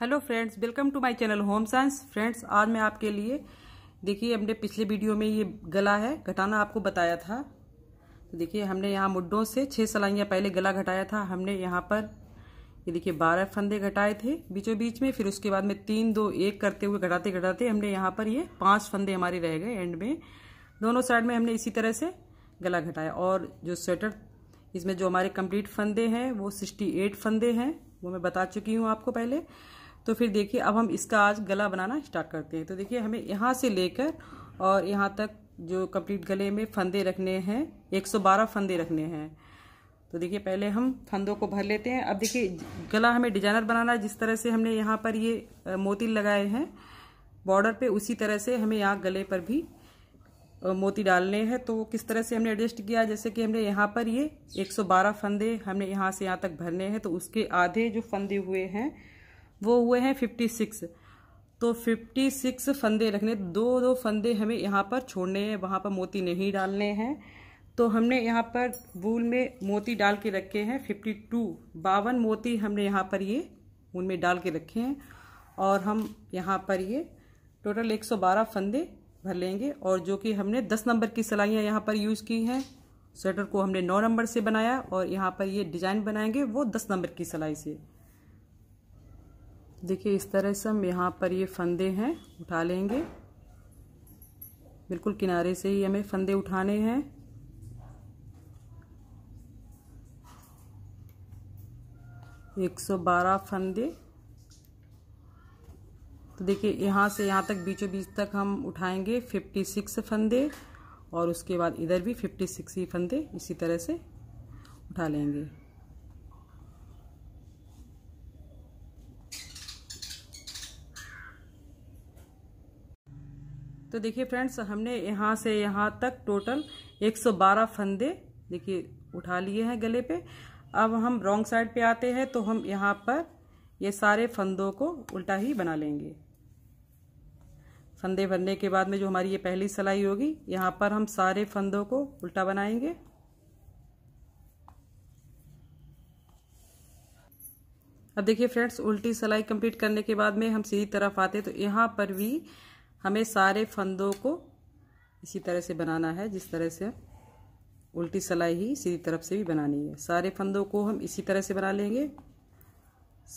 hello friends welcome to my channel home science friends आज मैं आपके लिए देखिए हमने पिछले वीडियो में ये गला है घटाना आपको बताया था तो देखिए हमने यहाँ मुड्डों से छः सलाइयाँ पहले गला घटाया था हमने यहाँ पर ये देखिए बारह फंदे घटाए थे बीचों बीच में फिर उसके बाद में तीन दो एक करते हुए घटाते घटाते हमने यहाँ पर ये पाँच फंदे हमारे रह गए एंड में दोनों साइड में हमने इसी तरह से गला घटाया और जो स्वेटर इसमें जो हमारे कम्प्लीट फंदे हैं वो सिक्सटी एट फंदे हैं वो मैं बता चुकी हूँ आपको पहले तो फिर देखिए अब हम इसका आज गला बनाना स्टार्ट करते हैं तो देखिए हमें यहाँ से लेकर और यहाँ तक जो कंप्लीट गले में फंदे रखने हैं 112 फंदे रखने हैं तो देखिए पहले हम फंदों को भर लेते हैं अब देखिए गला हमें डिजाइनर बनाना है जिस तरह से हमने यहाँ पर ये मोती लगाए हैं बॉर्डर पे उसी तरह से हमें यहाँ गले पर भी मोती डालने हैं तो किस तरह से हमने एडजस्ट किया जैसे कि हमने यहाँ पर ये 112 फंदे हमने यहाँ से यहाँ तक भरने हैं तो उसके आधे जो फंदे हुए हैं वो हुए हैं फिफ्टी सिक्स तो फिफ्टी सिक्स फंदे रखने दो दो फंदे हमें यहाँ पर छोड़ने हैं वहाँ पर मोती नहीं डालने हैं तो हमने यहाँ पर वूल में मोती डाल के रखे हैं फिफ्टी टू बावन मोती हमने यहाँ पर ये वूल में डाल के रखे हैं और हम यहाँ पर ये टोटल एक सौ बारह फंदे भर लेंगे और जो कि हमने दस नंबर की सिलाइयाँ यहाँ पर यूज़ की हैं स्वेटर को हमने नौ नंबर से बनाया और यहाँ पर ये डिज़ाइन बनाएंगे वो दस नंबर की सिलाई से देखिए इस तरह से हम यहाँ पर ये फंदे हैं उठा लेंगे बिल्कुल किनारे से ही हमें फंदे उठाने हैं एक सौ बारह फंदे तो देखिए यहाँ से यहाँ तक बीचों बीच तक हम उठाएंगे फिफ्टी सिक्स फंदे और उसके बाद इधर भी फिफ्टी सिक्स ही फंदे इसी तरह से उठा लेंगे तो देखिए फ्रेंड्स हमने यहाँ से यहाँ तक टोटल 112 फंदे देखिए उठा लिए हैं गले पे अब हम रॉन्ग साइड पे आते हैं तो हम यहाँ पर ये सारे फंदों को उल्टा ही बना लेंगे फंदे भरने के बाद में जो हमारी ये पहली सिलाई होगी यहाँ पर हम सारे फंदों को उल्टा बनाएंगे अब देखिए फ्रेंड्स उल्टी सिलाई कंप्लीट करने के बाद में हम सीधी तरफ आते हैं तो यहाँ पर भी हमें सारे फंदों को इसी तरह से बनाना है जिस तरह से उल्टी सलाई ही सीधी तरफ से भी बनानी है सारे फंदों को हम इसी तरह से बना लेंगे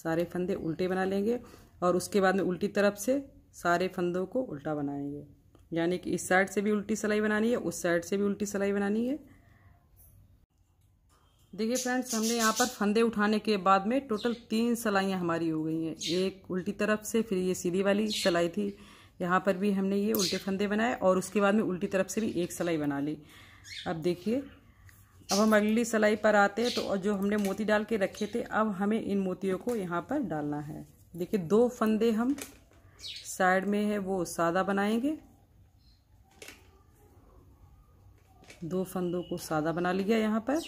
सारे फंदे उल्टे बना लेंगे और उसके बाद में उल्टी तरफ से सारे फंदों को उल्टा बनाएंगे यानी कि इस साइड से भी उल्टी सलाई बनानी है उस साइड से भी उल्टी सलाई बनानी है देखिए फ्रेंड्स हमने यहाँ पर फंदे उठाने के बाद में टोटल तीन सलाइयाँ हमारी हो गई हैं एक उल्टी तरफ से फिर ये सीधी वाली सलाई थी यहाँ पर भी हमने ये उल्टे फंदे बनाए और उसके बाद में उल्टी तरफ से भी एक सिलाई बना ली अब देखिए अब हम अगली सिलाई पर आते हैं तो जो हमने मोती डाल के रखे थे अब हमें इन मोतियों को यहाँ पर डालना है देखिए दो फंदे हम साइड में है वो सादा बनाएंगे दो फंदों को सादा बना लिया यहाँ पर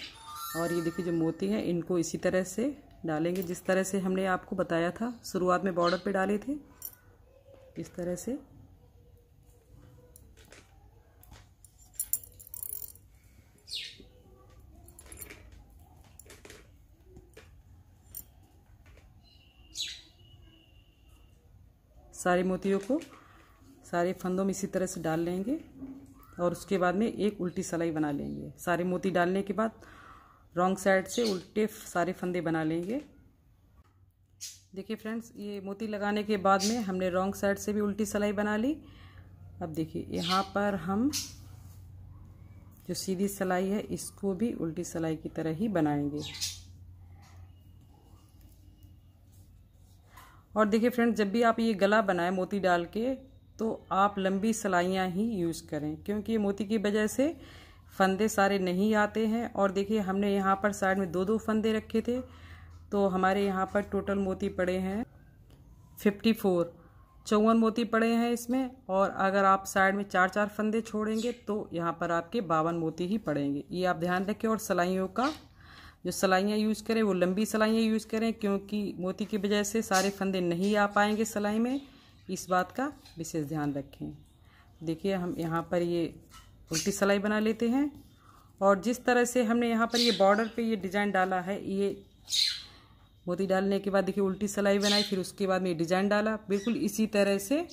और ये देखिए जो मोती हैं इनको इसी तरह से डालेंगे जिस तरह से हमने आपको बताया था शुरुआत में बॉर्डर पे डाले थे इस तरह से सारे मोतियों को सारे फंदों में इसी तरह से डाल लेंगे और उसके बाद में एक उल्टी सलाई बना लेंगे सारे मोती डालने के बाद रॉन्ग साइड से उल्टे सारे फंदे बना लेंगे देखिए फ्रेंड्स ये मोती लगाने के बाद में हमने रॉन्ग साइड से भी उल्टी सिलाई बना ली अब देखिए यहाँ पर हम जो सीधी सिलाई है इसको भी उल्टी सिलाई की तरह ही बनाएंगे और देखिए फ्रेंड्स जब भी आप ये गला बनाएं मोती डाल के तो आप लंबी सिलाइयाँ ही यूज़ करें क्योंकि ये मोती की वजह से फंदे सारे नहीं आते हैं और देखिए हमने यहाँ पर साइड में दो दो फंदे रखे थे तो हमारे यहाँ पर टोटल मोती पड़े हैं फिफ्टी फोर चौवन मोती पड़े हैं इसमें और अगर आप साइड में चार चार फंदे छोड़ेंगे तो यहाँ पर आपके बावन मोती ही पड़ेंगे ये आप ध्यान रखें और सलाइयों का जो सलाइयाँ यूज़ करें वो लंबी सलाइयाँ यूज़ करें क्योंकि मोती की वजह से सारे फंदे नहीं आ पाएंगे सलाई में इस बात का विशेष ध्यान रखें देखिए हम यहाँ पर ये उल्टी सलाई बना लेते हैं और जिस तरह से हमने यहाँ पर ये बॉर्डर पे ये डिज़ाइन डाला है ये मोती डालने के बाद देखिए उल्टी सलाई बनाई फिर उसके बाद में ये डिज़ाइन डाला बिल्कुल इसी तरह से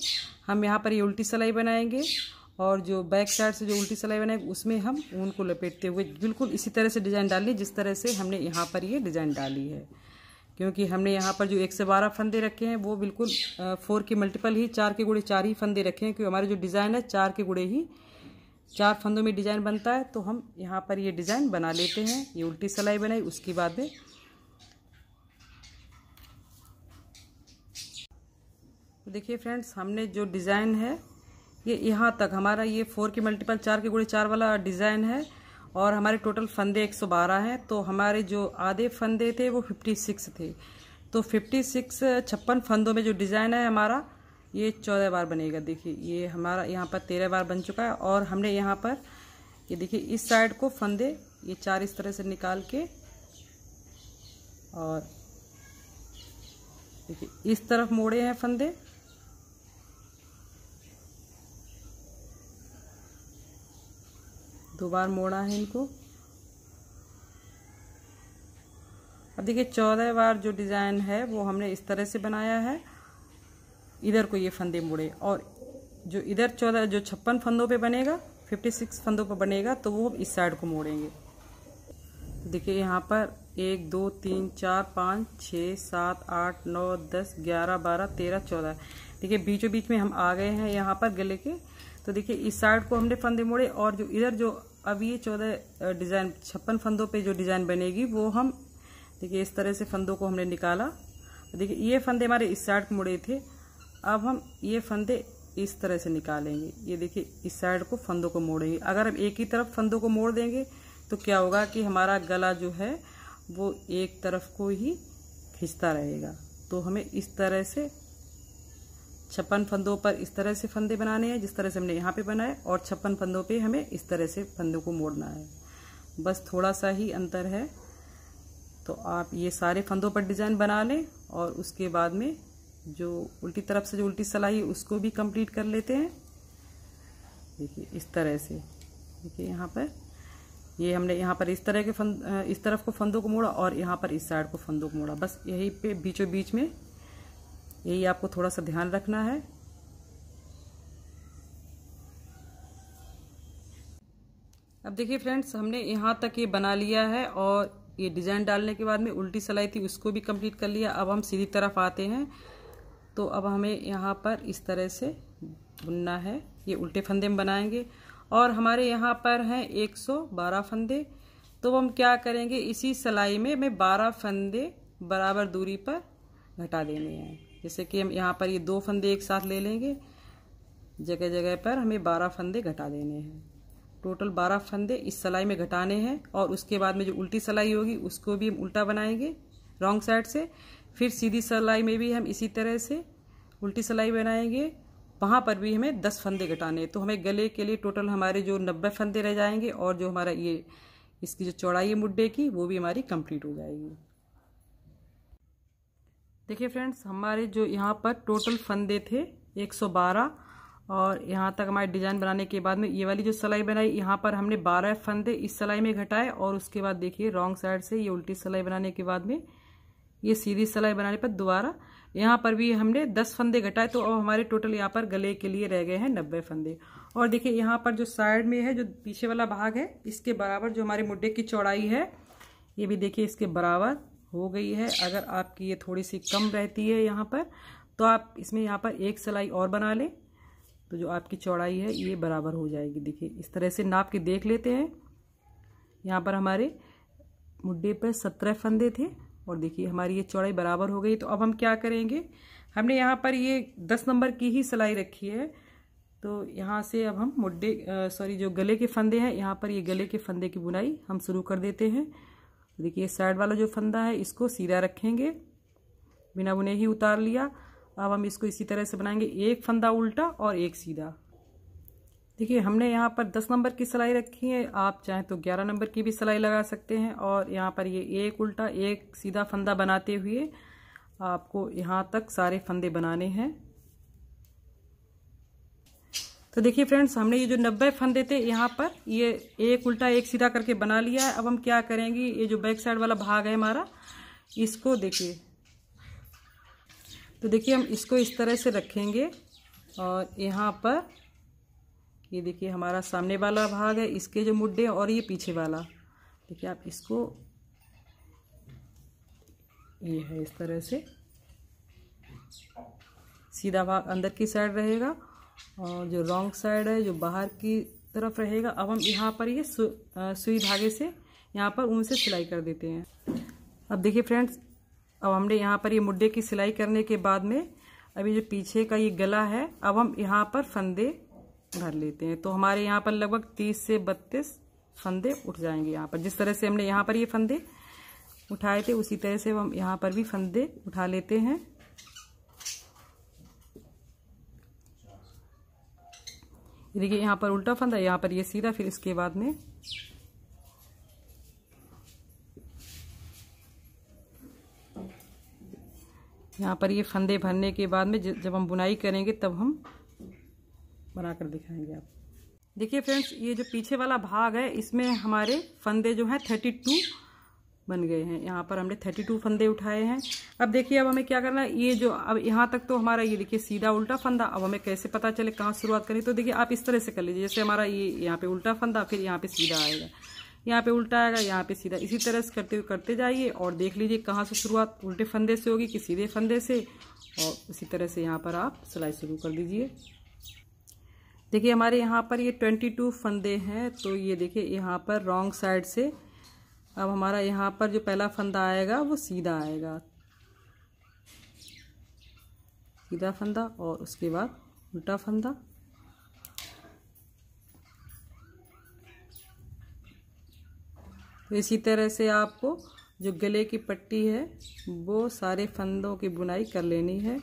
हम यहाँ पर ये उल्टी सलाई बनाएंगे और जो बैक साइड से जो उल्टी सलाई बनाएंगे उसमें हम ऊन को लपेटते हुए बिल्कुल इसी तरह से डिज़ाइन ली जिस तरह से हमने यहाँ पर ये डिज़ाइन डाली है क्योंकि हमने यहाँ पर जो एक से बारह फंदे रखे हैं वो बिल्कुल फोर के मल्टीपल ही चार के गुड़े चार ही फंदे रखे हैं क्योंकि हमारे जो डिज़ाइन है चार के गुड़े ही चार फंदों में डिज़ाइन बनता है तो हम यहाँ पर ये डिज़ाइन बना लेते हैं ये उल्टी सलाई बनाई उसके बाद में देखिए फ्रेंड्स हमने जो डिज़ाइन है ये यहाँ तक हमारा ये फोर के मल्टीपल चार के गुड़े चार वाला डिज़ाइन है और हमारे टोटल फंदे 112 हैं तो हमारे जो आधे फंदे थे वो 56 थे तो 56 सिक्स छप्पन फंदों में जो डिज़ाइन है हमारा ये चौदह बार बनेगा देखिए ये हमारा यहाँ पर तेरह बार बन चुका है और हमने यहाँ पर ये देखिए इस साइड को फंदे ये चार इस तरह से निकाल के और देखिए इस तरफ मोड़े हैं फंदे दो बार मोड़ा है इनको अब देखिए चौदह बार जो डिज़ाइन है वो हमने इस तरह से बनाया है इधर को ये फंदे मुड़े और जो इधर चौदह जो छप्पन फंदों पे बनेगा फिफ्टी सिक्स फंदों पर बनेगा तो वो हम इस साइड को मोड़ेंगे देखिए यहाँ पर एक दो तीन चार पाँच छः सात आठ नौ दस ग्यारह बारह तेरह चौदह देखिए बीचों बीच में हम आ गए हैं यहाँ पर गले के तो देखिए इस साइड को हमने फंदे मोड़े और जो इधर जो अब ये चौदह डिज़ाइन छप्पन फंदों पे जो डिज़ाइन बनेगी वो हम देखिए इस तरह से फंदों को हमने निकाला तो देखिए ये फंदे हमारे इस साइड को मुड़े थे अब हम ये फंदे इस तरह से निकालेंगे ये देखिए इस साइड को फंदों को मोड़ेंगे अगर हम एक ही तरफ फंदों को मोड़ देंगे तो क्या होगा कि हमारा गला जो है वो एक तरफ को ही खिंचता रहेगा तो हमें इस तरह से छप्पन फंदों पर इस तरह से फंदे बनाने हैं जिस तरह से हमने यहाँ पे बनाए और छप्पन फंदों पे हमें इस तरह से फंदों को मोड़ना है बस थोड़ा सा ही अंतर है तो आप ये सारे फंदों पर डिज़ाइन बना लें और उसके बाद में जो उल्टी तरफ से जो उल्टी सलाई है उसको भी कंप्लीट कर लेते हैं देखिए इस तरह से देखिए यहाँ पर ये हमने यहाँ पर इस तरह के फंद इस तरफ को फंदों को मोड़ा और यहाँ पर इस साइड को फंदों को मोड़ा बस यही पे बीचों बीच में यही आपको थोड़ा सा ध्यान रखना है अब देखिए फ्रेंड्स हमने यहाँ तक ये बना लिया है और ये डिज़ाइन डालने के बाद में उल्टी सलाई थी उसको भी कंप्लीट कर लिया अब हम सीधी तरफ आते हैं तो अब हमें यहाँ पर इस तरह से बुनना है ये उल्टे फंदे हम बनाएंगे और हमारे यहाँ पर हैं 112 फंदे तो हम क्या करेंगे इसी सिलाई में मैं 12 फंदे बराबर दूरी पर घटा देने हैं जैसे कि हम यहाँ पर ये दो फंदे एक साथ ले लेंगे जगह जगह पर हमें बारह फंदे घटा देने हैं टोटल बारह फंदे इस सिलाई में घटाने हैं और उसके बाद में जो उल्टी सिलाई होगी उसको भी हम उल्टा बनाएंगे रॉन्ग साइड से फिर सीधी सिलाई में भी हम इसी तरह से उल्टी सिलाई बनाएंगे वहाँ पर भी हमें दस फंदे घटाने हैं तो हमें गले के लिए टोटल हमारे जो नब्बे फंदे रह जाएंगे और जो हमारा ये इसकी जो चौड़ाई है मुड्डे की वो भी हमारी कंप्लीट हो जाएगी देखिए फ्रेंड्स हमारे जो यहाँ पर टोटल फंदे थे 112 और यहाँ तक हमारे डिजाइन बनाने के बाद में ये वाली जो सिलाई बनाई यहाँ पर हमने 12 फंदे इस सिलाई में घटाए और उसके बाद देखिए रॉन्ग साइड से ये उल्टी सिलाई बनाने के बाद में ये सीधी सिलाई बनाने पर दोबारा यहाँ पर भी हमने 10 फंदे घटाए तो अब हमारे टोटल यहाँ पर गले के लिए रह गए हैं नब्बे फंदे और देखिए यहाँ पर जो साइड में है जो पीछे वाला भाग है इसके बराबर जो हमारे मुड्डे की चौड़ाई है ये भी देखिए इसके बराबर हो गई है अगर आपकी ये थोड़ी सी कम रहती है यहाँ पर तो आप इसमें यहाँ पर एक सिलाई और बना लें तो जो आपकी चौड़ाई है ये बराबर हो जाएगी देखिए इस तरह से नाप के देख लेते हैं यहाँ पर हमारे मुड्डे पर सत्रह फंदे थे और देखिए हमारी ये चौड़ाई बराबर हो गई तो अब हम क्या करेंगे हमने यहाँ पर ये दस नंबर की ही सिलाई रखी है तो यहाँ से अब हम मुड्डे सॉरी जो गले के फंदे हैं यहाँ पर ये गले के फंदे की बुनाई हम शुरू कर देते हैं तो देखिए साइड वाला जो फंदा है इसको सीधा रखेंगे बिना बुने ही उतार लिया अब हम इसको इसी तरह से बनाएंगे एक फंदा उल्टा और एक सीधा देखिए हमने यहाँ पर दस नंबर की सिलाई रखी है आप चाहें तो ग्यारह नंबर की भी सिलाई लगा सकते हैं और यहाँ पर ये एक उल्टा एक सीधा फंदा बनाते हुए आपको यहाँ तक सारे फंदे बनाने हैं तो देखिए फ्रेंड्स हमने ये जो नब्बे फंदे थे यहाँ पर ये एक उल्टा एक सीधा करके बना लिया है अब हम क्या करेंगे ये जो बैक साइड वाला भाग है हमारा इसको देखिए तो देखिए हम इसको इस तरह से रखेंगे और यहाँ पर ये देखिए हमारा सामने वाला भाग है इसके जो मुड्डे और ये पीछे वाला देखिए आप इसको ये है इस तरह से सीधा भाग अंदर की साइड रहेगा और जो रॉन्ग साइड है जो बाहर की तरफ रहेगा अब हम यहाँ पर ये सुई धागे से यहाँ पर ऊन से सिलाई कर देते हैं अब देखिए फ्रेंड्स अब हमने यहाँ पर ये यह मुड्डे की सिलाई करने के बाद में अभी जो पीछे का ये गला है अब हम यहाँ पर फंदे भर लेते हैं तो हमारे यहाँ पर लगभग तीस से बत्तीस फंदे उठ जाएंगे यहाँ पर जिस तरह से हमने यहाँ पर ये यह फंदे उठाए थे उसी तरह से हम यहाँ पर भी फंदे उठा लेते हैं देखिए यहाँ पर उल्टा फंदा यहाँ पर ये सीधा फिर इसके बाद में यहाँ पर ये फंदे भरने के बाद में जब हम बुनाई करेंगे तब हम बनाकर दिखाएंगे आप देखिए फ्रेंड्स ये जो पीछे वाला भाग है इसमें हमारे फंदे जो हैं थर्टी टू बन गए हैं यहाँ पर हमने थर्टी टू फंदे उठाए हैं अब देखिए अब हमें क्या करना है ये जो अब यहाँ तक तो हमारा ये देखिए सीधा उल्टा फंदा अब हमें कैसे पता चले कहाँ शुरुआत करें तो देखिए आप इस तरह से कर लीजिए जैसे हमारा ये यहाँ पे उल्टा फंदा फिर यहाँ पे सीधा आएगा यहाँ पे उल्टा आएगा यहाँ पे सीधा इसी तरह से करते हुए करते जाइए और देख लीजिए कहाँ से शुरुआत उल्टे फंदे से होगी कि सीधे फंदे से और उसी तरह से यहाँ पर आप सिलाई शुरू कर दीजिए देखिए हमारे यहाँ पर ये ट्वेंटी टू फंदे हैं तो ये देखिए यहाँ पर रॉन्ग साइड से अब हमारा यहाँ पर जो पहला फंदा आएगा वो सीधा आएगा सीधा फंदा और उसके बाद उल्टा फंदा तो इसी तरह से आपको जो गले की पट्टी है वो सारे फंदों की बुनाई कर लेनी है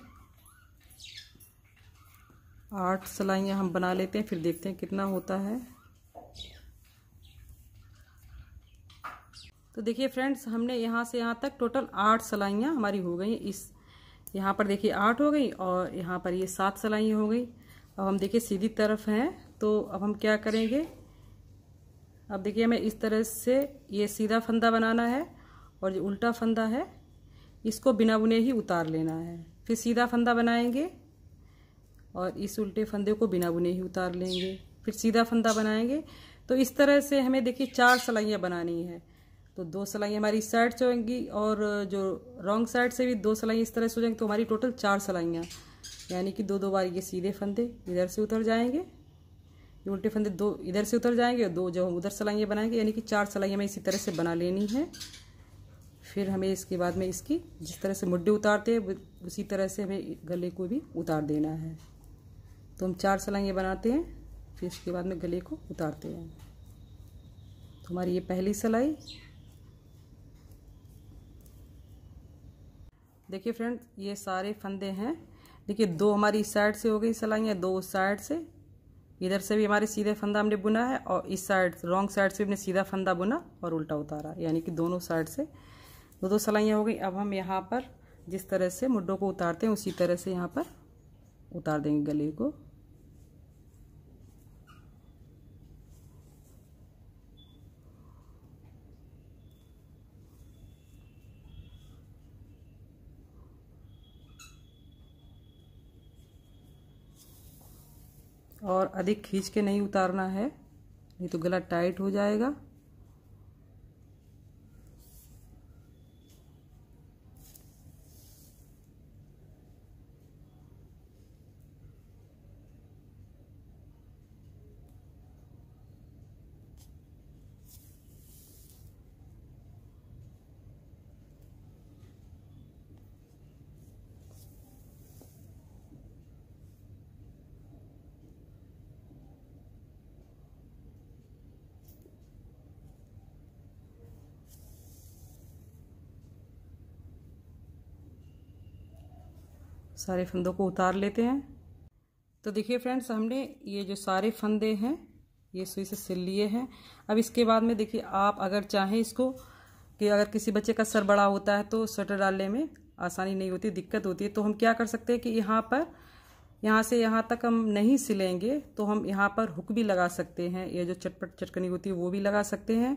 आठ सलाइयाँ हम बना लेते हैं फिर देखते हैं कितना होता है तो देखिए फ्रेंड्स हमने यहाँ से यहाँ तक टोटल आठ सलाइयाँ हमारी हो गई इस यहाँ पर देखिए आठ हो गई और यहाँ पर ये सात सलाइयाँ हो गई अब हम देखिए सीधी तरफ हैं तो अब हम क्या करेंगे अब देखिए हमें इस तरह से ये सीधा फंदा बनाना है और जो उल्टा फंदा है इसको बिना बुने ही उतार लेना है फिर सीधा फंदा बनाएंगे और इस उल्टे फंदे को बिना बुने ही उतार लेंगे फिर सीधा फंदा बनाएंगे तो इस तरह से हमें देखिए चार सलाइयाँ बनानी है तो दो सिलाई हमारी इस साइड से होंगी और जो रॉन्ग साइड से भी दो सिलाई इस तरह से हो जाएंगी तो हमारी टोटल चार सिलाइयाँ यानी कि दो दो बार ये सीधे फंदे इधर से उतर जाएंगे ये उल्टे फंदे दो इधर से उतर जाएंगे और दो जो हम उधर सिलाइयाँ बनाएंगे यानी कि चार सिलाई हमें इसी तरह से बना लेनी है फिर हमें इसके बाद में इसकी जिस तरह से मुड्ढे उतारते हैं उसी तरह से हमें गले को भी उतार देना है तो हम चार सिलाइयाँ बनाते हैं फिर इसके बाद में गले को उतारते हैं तो हमारी ये पहली सिलाई देखिए फ्रेंड ये सारे फंदे हैं देखिए दो हमारी इस साइड से हो गई सलाइयाँ दो उस साइड से इधर से भी हमारे सीधे फंदा हमने बुना है और इस साइड रॉन्ग साइड से हमने सीधा फंदा बुना और उल्टा उतारा यानी कि दोनों साइड से दो दो सलाइयाँ हो गई अब हम यहाँ पर जिस तरह से मुड्डों को उतारते हैं उसी तरह से यहाँ पर उतार देंगे गले को और अधिक खींच के नहीं उतारना है नहीं तो गला टाइट हो जाएगा सारे फंदों को उतार लेते हैं तो देखिए फ्रेंड्स हमने ये जो सारे फंदे हैं ये सुई से सिल लिए हैं अब इसके बाद में देखिए आप अगर चाहें इसको कि अगर किसी बच्चे का सर बड़ा होता है तो स्वेटर डालने में आसानी नहीं होती दिक्कत होती है तो हम क्या कर सकते हैं कि यहाँ पर यहाँ से यहाँ तक हम नहीं सिलेंगे तो हम यहाँ पर हुक भी लगा सकते हैं ये जो चटपट चटकनी होती है वो भी लगा सकते हैं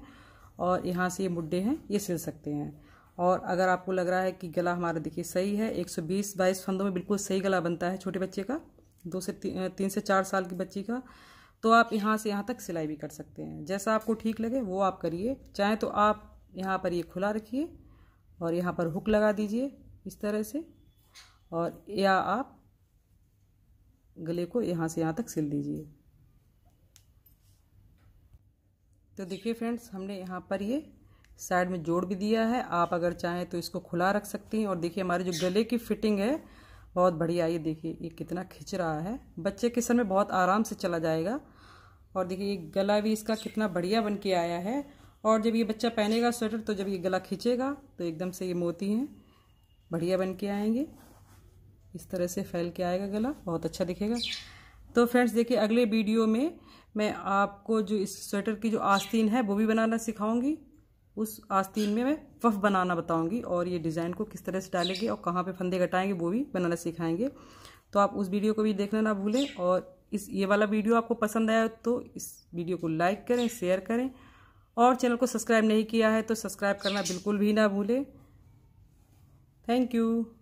और यहाँ से ये मुड्ढे हैं ये सिल सकते हैं और अगर आपको लग रहा है कि गला हमारा देखिए सही है 120 बाईस फंदों में बिल्कुल सही गला बनता है छोटे बच्चे का दो से ती, तीन से चार साल की बच्ची का तो आप यहाँ से यहाँ तक सिलाई भी कर सकते हैं जैसा आपको ठीक लगे वो आप करिए चाहे तो आप यहाँ पर ये खुला रखिए और यहाँ पर हुक लगा दीजिए इस तरह से और या आप गले को यहाँ से यहाँ तक सिल दीजिए तो देखिए फ्रेंड्स हमने यहाँ पर ये साइड में जोड़ भी दिया है आप अगर चाहें तो इसको खुला रख सकती हैं और देखिए हमारे जो गले की फिटिंग है बहुत बढ़िया ये देखिए ये कितना खिंच रहा है बच्चे के सर में बहुत आराम से चला जाएगा और देखिए ये गला भी इसका कितना बढ़िया बन के आया है और जब ये बच्चा पहनेगा स्वेटर तो जब ये गला खींचेगा तो एकदम से ये मोती हैं बढ़िया बन के आएंगे इस तरह से फैल के आएगा गला बहुत अच्छा दिखेगा तो फ्रेंड्स देखिए अगले वीडियो में मैं आपको जो इस स्वेटर की जो आस्तीन है वो भी बनाना सिखाऊंगी उस आस्तीन में मैं फफ बनाना बताऊंगी और ये डिज़ाइन को किस तरह से डालेंगे और कहाँ पे फंदे घटाएंगे वो भी बनाना सिखाएंगे तो आप उस वीडियो को भी देखना ना भूलें और इस ये वाला वीडियो आपको पसंद आया तो इस वीडियो को लाइक करें शेयर करें और चैनल को सब्सक्राइब नहीं किया है तो सब्सक्राइब करना बिल्कुल भी ना भूलें थैंक यू